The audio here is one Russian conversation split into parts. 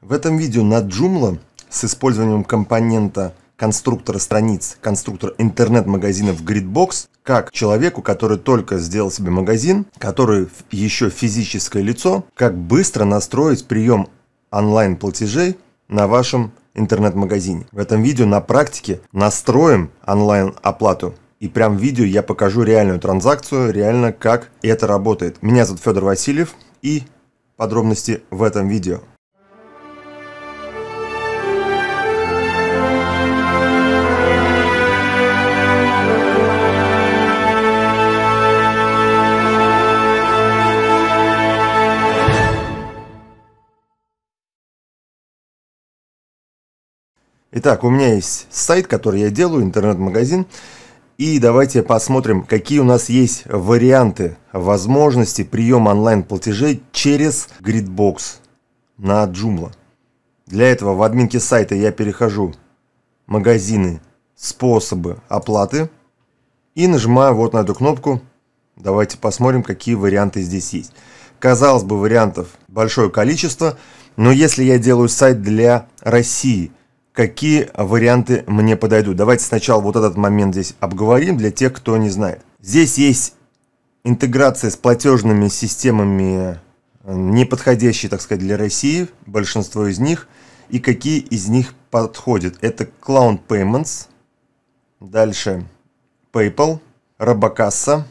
В этом видео на Joomla с использованием компонента конструктора страниц, конструктор интернет-магазинов Gridbox, как человеку, который только сделал себе магазин, который еще физическое лицо, как быстро настроить прием онлайн-платежей на вашем интернет-магазине. В этом видео на практике настроим онлайн-оплату. И прям в видео я покажу реальную транзакцию, реально как это работает. Меня зовут Федор Васильев и подробности в этом видео. Итак, у меня есть сайт, который я делаю, интернет-магазин. И давайте посмотрим, какие у нас есть варианты, возможности приема онлайн-платежей через Gridbox на Joomla. Для этого в админке сайта я перехожу «Магазины», «Способы оплаты» и нажимаю вот на эту кнопку. Давайте посмотрим, какие варианты здесь есть. Казалось бы, вариантов большое количество, но если я делаю сайт для России – какие варианты мне подойдут. Давайте сначала вот этот момент здесь обговорим для тех, кто не знает. Здесь есть интеграция с платежными системами, э, не подходящие, так сказать, для России, большинство из них, и какие из них подходят. Это Clown Payments, дальше PayPal, Робокасса,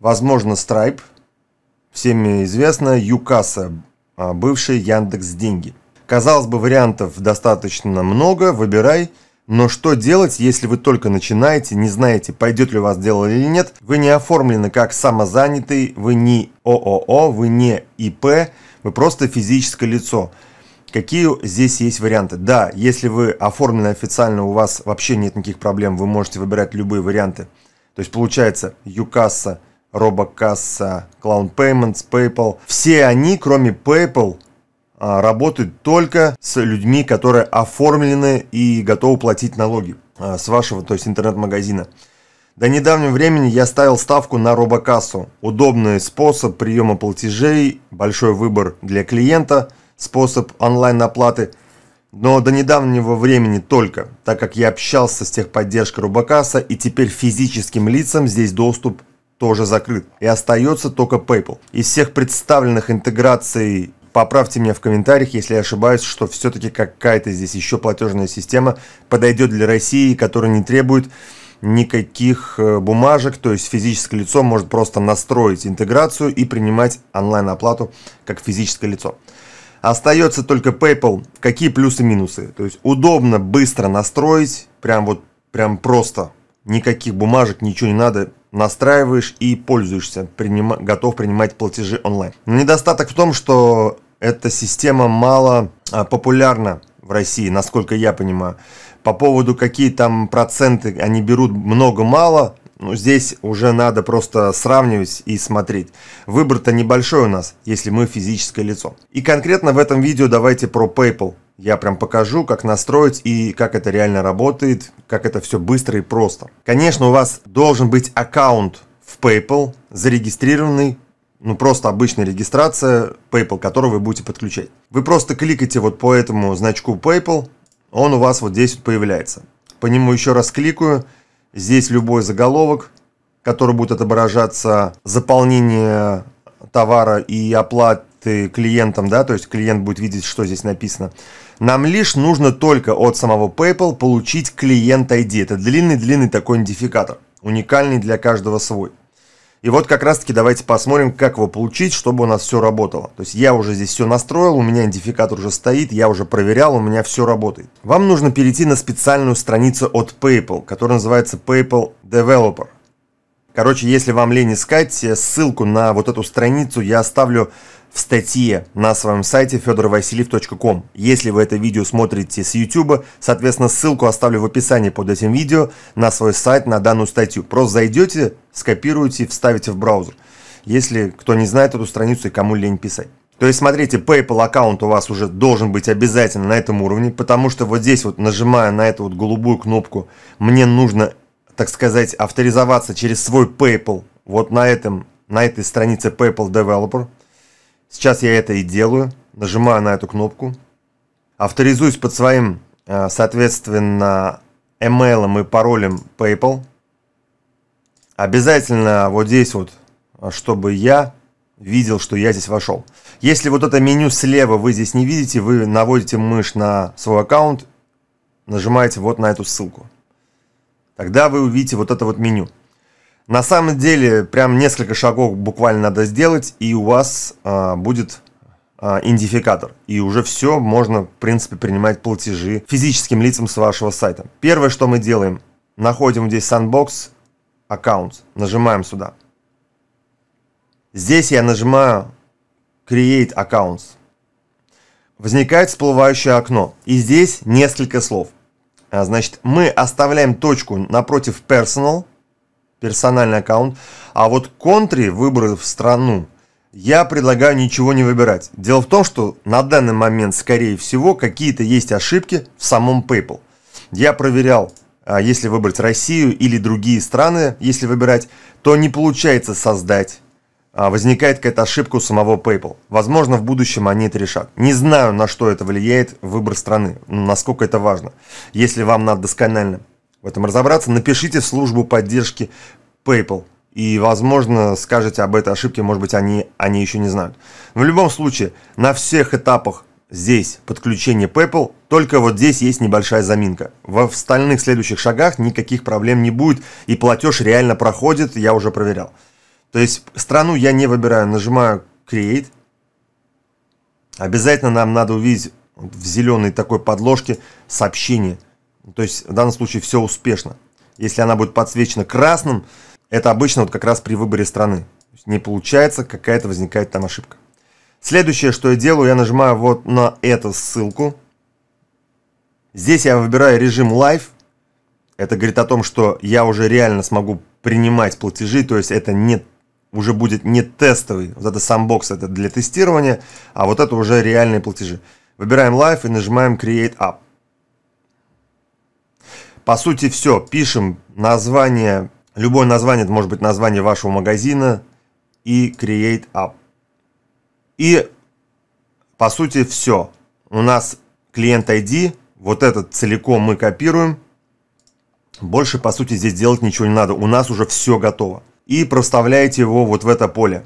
возможно, Stripe, всеми известно, Юкаса, бывший Яндекс Деньги – Казалось бы, вариантов достаточно много, выбирай. Но что делать, если вы только начинаете, не знаете, пойдет ли у вас дело или нет, вы не оформлены как самозанятый, вы не ООО, вы не ИП, вы просто физическое лицо. Какие здесь есть варианты? Да, если вы оформлены официально, у вас вообще нет никаких проблем, вы можете выбирать любые варианты. То есть получается Юкасса, Робокасса, Клаун Payments, PayPal. Все они, кроме PayPal, а, работают только с людьми, которые оформлены и готовы платить налоги а, с вашего, то есть интернет-магазина. До недавнего времени я ставил ставку на робокассу. Удобный способ приема платежей, большой выбор для клиента, способ онлайн-оплаты. Но до недавнего времени только, так как я общался с техподдержкой робокасса и теперь физическим лицам здесь доступ тоже закрыт. И остается только PayPal. Из всех представленных интеграций Поправьте меня в комментариях, если я ошибаюсь, что все-таки какая-то здесь еще платежная система подойдет для России, которая не требует никаких э, бумажек, то есть физическое лицо может просто настроить интеграцию и принимать онлайн-оплату как физическое лицо. Остается только PayPal. Какие плюсы минусы? То есть удобно, быстро настроить, прям вот, прям просто. Никаких бумажек, ничего не надо. Настраиваешь и пользуешься, приним... готов принимать платежи онлайн. Но недостаток в том, что эта система мало а, популярна в России, насколько я понимаю. По поводу, какие там проценты они берут много-мало, ну, здесь уже надо просто сравнивать и смотреть. Выбор-то небольшой у нас, если мы физическое лицо. И конкретно в этом видео давайте про PayPal. Я прям покажу, как настроить и как это реально работает, как это все быстро и просто. Конечно, у вас должен быть аккаунт в PayPal, зарегистрированный ну просто обычная регистрация PayPal, которую вы будете подключать. Вы просто кликаете вот по этому значку PayPal, он у вас вот здесь вот появляется. По нему еще раз кликаю, здесь любой заголовок, который будет отображаться заполнение товара и оплаты клиентам, да, то есть клиент будет видеть, что здесь написано. Нам лишь нужно только от самого PayPal получить клиент ID. Это длинный-длинный такой идентификатор, уникальный для каждого свой. И вот как раз таки давайте посмотрим, как его получить, чтобы у нас все работало. То есть я уже здесь все настроил, у меня идентификатор уже стоит, я уже проверял, у меня все работает. Вам нужно перейти на специальную страницу от PayPal, которая называется PayPal Developer. Короче, если вам лень искать, э, ссылку на вот эту страницу я оставлю в статье на своем сайте fedorovasiliев.com. Если вы это видео смотрите с YouTube, соответственно, ссылку оставлю в описании под этим видео на свой сайт, на данную статью. Просто зайдете, скопируете, вставите в браузер. Если кто не знает эту страницу и кому лень писать. То есть, смотрите, PayPal аккаунт у вас уже должен быть обязательно на этом уровне, потому что вот здесь вот, нажимая на эту вот голубую кнопку, мне нужно так сказать, авторизоваться через свой PayPal, вот на, этом, на этой странице PayPal Developer. Сейчас я это и делаю. Нажимаю на эту кнопку. Авторизуюсь под своим, э, соответственно, email и паролем PayPal. Обязательно вот здесь вот, э, чтобы я видел, что я здесь вошел. Если вот это меню слева вы здесь не видите, вы наводите мышь на свой аккаунт, нажимаете вот на эту ссылку. Тогда вы увидите вот это вот меню. На самом деле, прям несколько шагов буквально надо сделать, и у вас а, будет а, идентификатор. И уже все, можно, в принципе, принимать платежи физическим лицам с вашего сайта. Первое, что мы делаем, находим здесь Sandbox аккаунт, нажимаем сюда. Здесь я нажимаю Create Accounts. Возникает всплывающее окно, и здесь несколько слов. А, значит, мы оставляем точку напротив personal, персональный аккаунт. А вот country, выбрав страну, я предлагаю ничего не выбирать. Дело в том, что на данный момент, скорее всего, какие-то есть ошибки в самом PayPal. Я проверял, а, если выбрать Россию или другие страны, если выбирать, то не получается создать а, возникает какая-то ошибка у самого PayPal. Возможно, в будущем они это решат. Не знаю, на что это влияет выбор страны, насколько это важно. Если вам надо досконально в этом разобраться, напишите в службу поддержки PayPal. И, возможно, скажете об этой ошибке, может быть, они, они еще не знают. Но в любом случае, на всех этапах здесь подключение PayPal, только вот здесь есть небольшая заминка. Во остальных следующих шагах никаких проблем не будет, и платеж реально проходит, я уже проверял. То есть страну я не выбираю, нажимаю Create. Обязательно нам надо увидеть в зеленой такой подложке сообщение. То есть в данном случае все успешно. Если она будет подсвечена красным, это обычно вот как раз при выборе страны. Не получается, какая-то возникает там ошибка. Следующее, что я делаю, я нажимаю вот на эту ссылку. Здесь я выбираю режим Live. Это говорит о том, что я уже реально смогу принимать платежи, то есть это не уже будет не тестовый, вот это sandbox, это для тестирования, а вот это уже реальные платежи. Выбираем Live и нажимаем Create App. По сути все, пишем название, любое название, это может быть название вашего магазина и Create App. И по сути все. У нас клиент ID, вот этот целиком мы копируем. Больше по сути здесь делать ничего не надо, у нас уже все готово и проставляете его вот в это поле.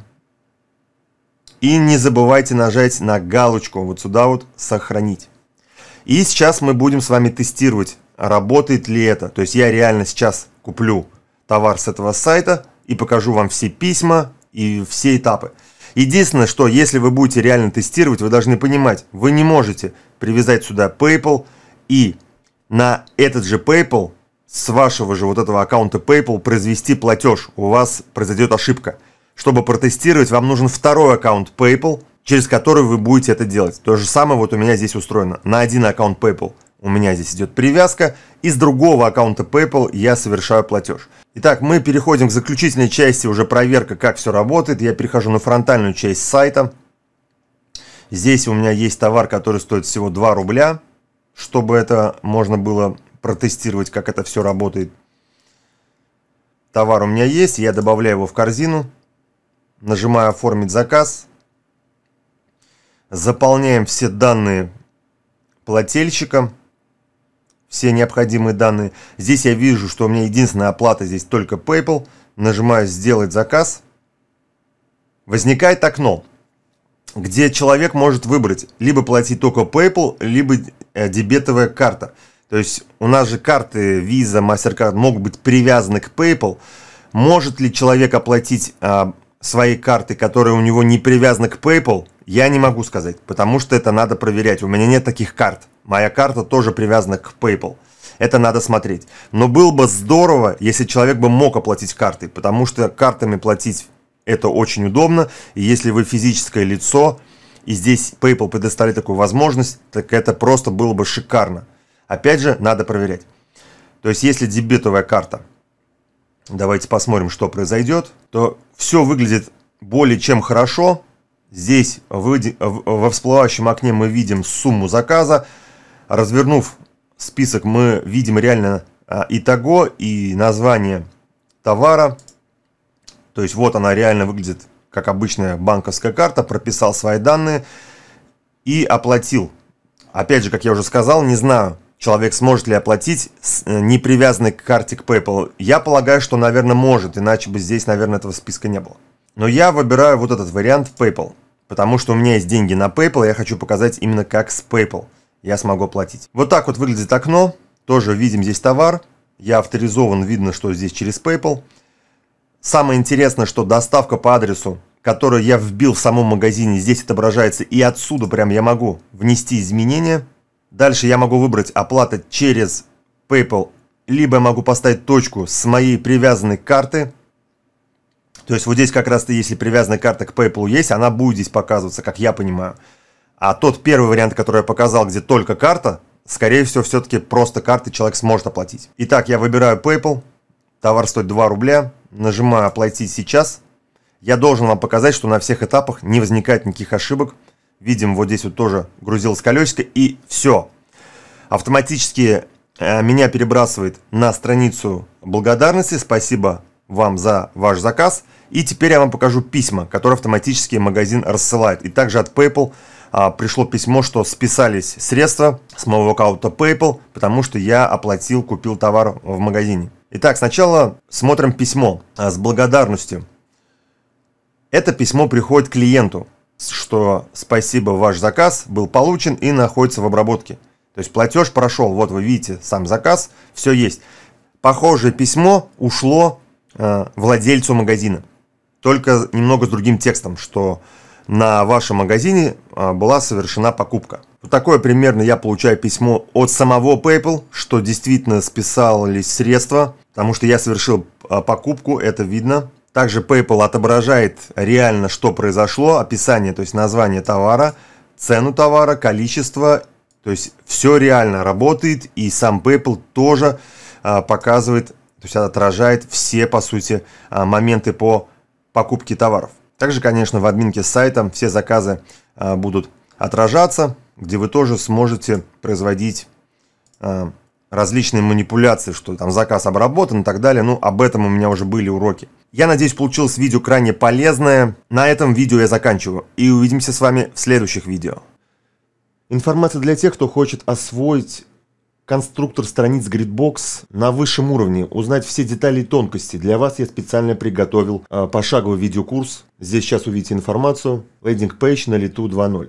И не забывайте нажать на галочку вот сюда вот «Сохранить». И сейчас мы будем с вами тестировать, работает ли это. То есть я реально сейчас куплю товар с этого сайта и покажу вам все письма и все этапы. Единственное, что если вы будете реально тестировать, вы должны понимать, вы не можете привязать сюда PayPal и на этот же PayPal с вашего же вот этого аккаунта PayPal произвести платеж, у вас произойдет ошибка. Чтобы протестировать, вам нужен второй аккаунт PayPal, через который вы будете это делать. То же самое вот у меня здесь устроено. На один аккаунт PayPal у меня здесь идет привязка, и с другого аккаунта PayPal я совершаю платеж. Итак, мы переходим к заключительной части, уже проверка, как все работает. Я перехожу на фронтальную часть сайта. Здесь у меня есть товар, который стоит всего 2 рубля, чтобы это можно было протестировать, как это все работает. Товар у меня есть, я добавляю его в корзину, нажимаю «Оформить заказ», заполняем все данные плательщика, все необходимые данные. Здесь я вижу, что у меня единственная оплата здесь только PayPal. Нажимаю «Сделать заказ». Возникает окно, где человек может выбрать либо платить только PayPal, либо э, дебетовая карта – то есть у нас же карты Visa, MasterCard могут быть привязаны к PayPal. Может ли человек оплатить а, свои карты, которые у него не привязаны к PayPal? Я не могу сказать, потому что это надо проверять. У меня нет таких карт. Моя карта тоже привязана к PayPal. Это надо смотреть. Но было бы здорово, если человек бы мог оплатить карты, потому что картами платить это очень удобно. И если вы физическое лицо, и здесь PayPal предоставили такую возможность, так это просто было бы шикарно. Опять же, надо проверять. То есть, если дебетовая карта, давайте посмотрим, что произойдет, то все выглядит более чем хорошо. Здесь во всплывающем окне мы видим сумму заказа. Развернув список, мы видим реально а, итого и название товара. То есть вот она реально выглядит как обычная банковская карта, прописал свои данные и оплатил. Опять же, как я уже сказал, не знаю, человек сможет ли оплатить, э, не привязанный к карте к PayPal, я полагаю, что, наверное, может, иначе бы здесь, наверное, этого списка не было. Но я выбираю вот этот вариант в PayPal, потому что у меня есть деньги на PayPal, и я хочу показать именно как с PayPal я смогу оплатить. Вот так вот выглядит окно, тоже видим здесь товар, я авторизован, видно, что здесь через PayPal. Самое интересное, что доставка по адресу, который я вбил в самом магазине, здесь отображается, и отсюда прям я могу внести изменения – Дальше я могу выбрать оплата через PayPal, либо я могу поставить точку с моей привязанной карты. То есть вот здесь как раз-то, если привязанная карта к PayPal есть, она будет здесь показываться, как я понимаю. А тот первый вариант, который я показал, где только карта, скорее всего, все-таки просто карты человек сможет оплатить. Итак, я выбираю PayPal, товар стоит 2 рубля, нажимаю «Оплатить сейчас». Я должен вам показать, что на всех этапах не возникает никаких ошибок, Видим, вот здесь вот тоже грузилось колесико, и все. Автоматически э, меня перебрасывает на страницу благодарности. Спасибо вам за ваш заказ. И теперь я вам покажу письма, которые автоматически магазин рассылает. И также от PayPal а, пришло письмо, что списались средства с моего аккаунта PayPal, потому что я оплатил, купил товар в магазине. Итак, сначала смотрим письмо а, с благодарностью. Это письмо приходит клиенту что спасибо, ваш заказ был получен и находится в обработке. То есть платеж прошел, вот вы видите сам заказ, все есть. Похожее письмо ушло э, владельцу магазина, только немного с другим текстом, что на вашем магазине э, была совершена покупка. Вот такое примерно я получаю письмо от самого PayPal, что действительно списались средства, потому что я совершил э, покупку, это видно. Также PayPal отображает реально, что произошло, описание, то есть название товара, цену товара, количество. То есть все реально работает, и сам PayPal тоже а, показывает, то есть отражает все, по сути, а, моменты по покупке товаров. Также, конечно, в админке сайта все заказы а, будут отражаться, где вы тоже сможете производить а, различные манипуляции, что там заказ обработан и так далее. Ну, об этом у меня уже были уроки. Я надеюсь, получилось видео крайне полезное. На этом видео я заканчиваю. И увидимся с вами в следующих видео. Информация для тех, кто хочет освоить конструктор страниц Gridbox на высшем уровне, узнать все детали и тонкости. Для вас я специально приготовил э, пошаговый видеокурс. Здесь сейчас увидите информацию. Лендинг пейдж на лету 2.0